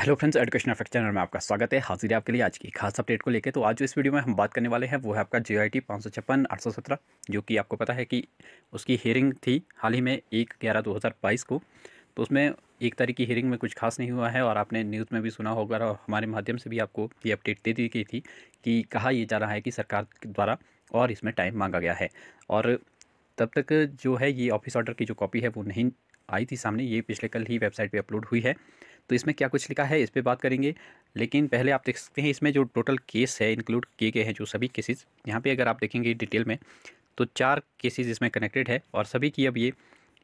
hello friends education effect channel में आपका स्वागत है हाजिर है आपके लिए आज की खास अपडेट को लेकर तो आज जो इस वीडियो में हम बात करने वाले हैं वो है आपका जे आई टी पाँच सौ छप्पन आठ सौ सत्रह जो कि आपको पता है कि उसकी हेयरिंग थी हाल ही में एक ग्यारह दो हज़ार बाईस को तो उसमें एक तारीख की हेयरिंग में कुछ खास नहीं हुआ है और आपने न्यूज़ में भी सुना होगा और हमारे माध्यम से भी आपको ये अपडेट दे दी गई थी कि कहा यह जा रहा है कि सरकार द्वारा और इसमें टाइम मांगा गया है और तब तक जो है ये ऑफिस ऑर्डर की जो कॉपी है वो नहीं आई थी सामने ये पिछले कल ही वेबसाइट पर अपलोड हुई है तो इसमें क्या कुछ लिखा है इस पर बात करेंगे लेकिन पहले आप देख सकते हैं इसमें जो टोटल केस है इंक्लूड किए गए हैं जो सभी केसेस यहाँ पे अगर आप देखेंगे डिटेल में तो चार केसेस इसमें कनेक्टेड है और सभी की अब ये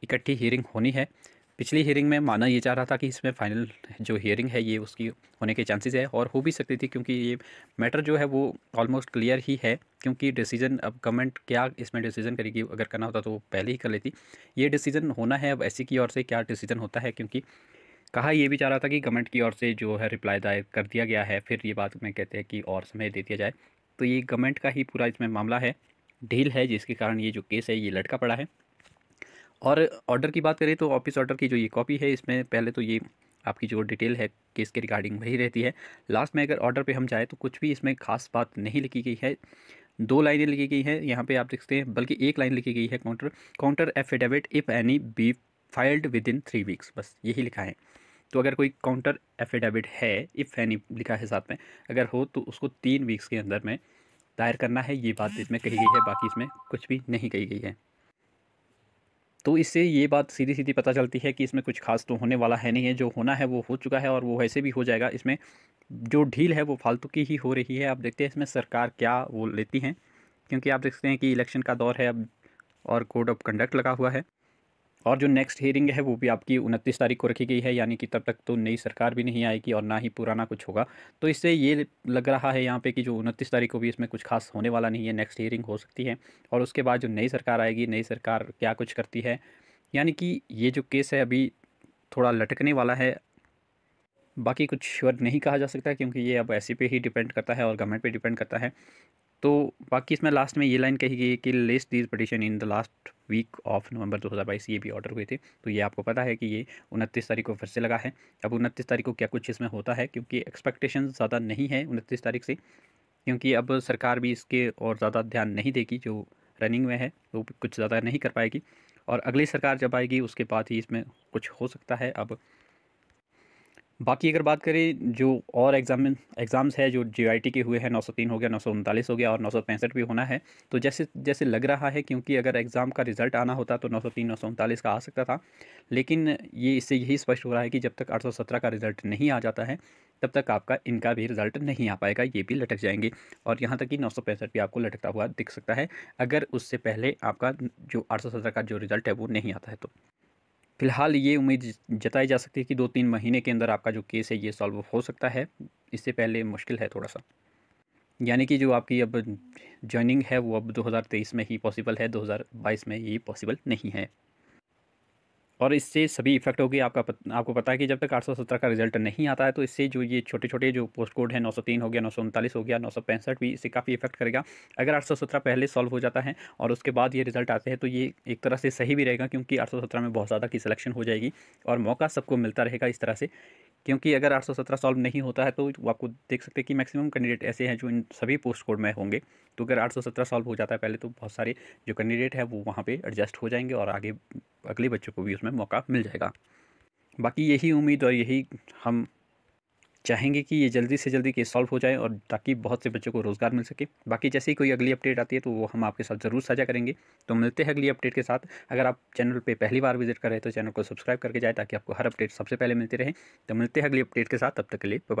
इकट्ठी हियरिंग होनी है पिछली हियरिंग में माना ये जा रहा था कि इसमें फाइनल जो हियरिंग है ये उसकी होने के चांसेस है और हो भी सकती थी क्योंकि ये मैटर जो है वो ऑलमोस्ट क्लियर ही है क्योंकि डिसीजन अब गवर्नमेंट क्या इसमें डिसीजन करेगी अगर करना होता तो वो पहले ही कर लेती ये डिसीजन होना है अब ऐसी की ओर से क्या डिसीजन होता है क्योंकि कहा यह भी चाह रहा था कि गवर्नमेंट की ओर से जो है रिप्लाई दायर कर दिया गया है फिर ये बात में कहते हैं कि और समय दे दिया जाए तो ये गवर्नमेंट का ही पूरा इसमें मामला है ढील है जिसके कारण ये जो केस है ये लटका पड़ा है और ऑर्डर की बात करें तो ऑफिस ऑर्डर की जो ये कॉपी है इसमें पहले तो ये आपकी जो डिटेल है केस के रिगार्डिंग वही रहती है लास्ट में अगर ऑर्डर पे हम जाएँ तो कुछ भी इसमें खास बात नहीं लिखी गई है दो लाइनें लिखी गई हैं यहाँ पे आप देखते हैं बल्कि एक लाइन लिखी गई है counter counter affidavit if any be filed within three weeks बस यही लिखा है तो अगर कोई काउंटर एफिडेविट है इफ़ एनी लिखा है साथ में अगर हो तो उसको तीन वीक्स के अंदर में दायर करना है ये बात इसमें कही गई है बाकी इसमें कुछ भी नहीं कही गई है तो इससे ये बात सीधी सीधी पता चलती है कि इसमें कुछ खास तो होने वाला है नहीं है जो होना है वो हो चुका है और वो वैसे भी हो जाएगा इसमें जो ढील है वो फालतू की ही हो रही है आप देखते हैं इसमें सरकार क्या वो लेती हैं क्योंकि आप देखते हैं कि इलेक्शन का दौर है अब और कोड ऑफ कंडक्ट लगा हुआ है और जो नेक्स्ट हेयरिंग है वो भी आपकी उनतीस तारीख को रखी गई है यानी कि तब तक तो नई सरकार भी नहीं आएगी और ना ही पुराना कुछ होगा तो इससे ये लग रहा है यहाँ पे कि जो उनतीस तारीख को भी इसमें कुछ खास होने वाला नहीं है नेक्स्ट हेयरिंग हो सकती है और उसके बाद जो नई सरकार आएगी नई सरकार क्या कुछ करती है यानी कि ये जो केस है अभी थोड़ा लटकने वाला है बाकी कुछ श्योर नहीं कहा जा सकता क्योंकि ये अब ऐसी पे e ही डिपेंड करता है और गवर्नमेंट पे डिपेंड करता है तो बाकी इसमें लास्ट में ये लाइन कही गई कि list these petition in the last week of November 2022 ये भी ऑर्डर हुए थे तो ये आपको पता है कि ये उनतीस तारीख को फिर से लगा है अब उनतीस तारीख को क्या कुछ इसमें होता है क्योंकि एक्सपेक्टेशन ज़्यादा नहीं है उनतीस तारीख से क्योंकि अब सरकार भी इसके और ज़्यादा ध्यान नहीं देगी जो रनिंग में है वो कुछ ज़्यादा नहीं कर पाएगी और अगली सरकार जब आएगी उसके बाद ही इसमें कुछ हो सकता है अब बाकी अगर बात करें जो और एग्जाम एग्ज़ाम्स है जो जे के हुए हैं नौ सौ तीन हो गया नौ सौ उनतालीस हो गया और नौ सौ पैंसठ भी होना है तो जैसे जैसे लग रहा है क्योंकि अगर एग्ज़ाम का रिज़ल्ट आना होता तो नौ सौ तीन नौ सौ उनतालीस का आ सकता था लेकिन ये इससे यही स्पष्ट हो रहा है कि जब तक आठ सौ सत्रह का रिज़ल्ट नहीं आ जाता है तब तक आपका इनका भी रिज़ल्ट नहीं आ पाएगा ये भी लटक जाएंगे और यहाँ तक कि नौ सौ पैंसठ भी आपको लटकता हुआ दिख सकता है अगर उससे पहले आपका जो आठ सौ सत्रह का जो रिज़ल्ट है वो नहीं आता है तो फिलहाल ये उम्मीद जताई जा सकती है कि दो तीन महीने के अंदर आपका जो केस है ये सॉल्व हो सकता है इससे पहले मुश्किल है थोड़ा सा यानी कि जो आपकी अब जॉइनिंग है वो अब 2023 में ही पॉसिबल है 2022 में ये पॉसिबल नहीं है और इससे सभी इफेक्ट होगी आपका पत, आपको पता है कि जब तक आठ का रिजल्ट नहीं आता है तो इससे जो ये छोटे छोटे जो पोस्ट कोड है नौ हो गया नौ हो गया नौ भी इससे काफ़ी इफेक्ट करेगा अगर आठ पहले सॉल्व हो जाता है और उसके बाद ये रिजल्ट आते हैं तो ये एक तरह से सही भी रहेगा क्योंकि आठ में बहुत ज़्यादा की सिलेक्शन हो जाएगी और मौका सबको मिलता रहेगा इस तरह से क्योंकि अगर 817 सॉल्व नहीं होता है तो आपको देख सकते हैं कि मैक्सिमम कैंडिडेट ऐसे हैं जो इन सभी पोस्ट कोड में होंगे तो अगर 817 सॉल्व हो जाता है पहले तो बहुत सारे जो कैंडिडेट है वो वहाँ पे एडजस्ट हो जाएंगे और आगे अगले बच्चों को भी उसमें मौका मिल जाएगा बाकी यही उम्मीद और यही हम चाहेंगे कि ये जल्दी से जल्दी केस सॉल्व हो जाए और ताकि बहुत से बच्चों को रोज़गार मिल सके बाकी जैसे ही कोई अगली अपडेट आती है तो वो हम आपके साथ ज़रूर साझा करेंगे तो मिलते हैं अगली अपडेट के साथ अगर आप चैनल पे पहली बार विजिट कर रहे हैं तो चैनल को सब्सक्राइब करके जाए ताकि आपको हर अपडेट सबसे पहले मिलती रहे तो मिलते हैं अगली अपडेट के साथ तब तक के लिए बाय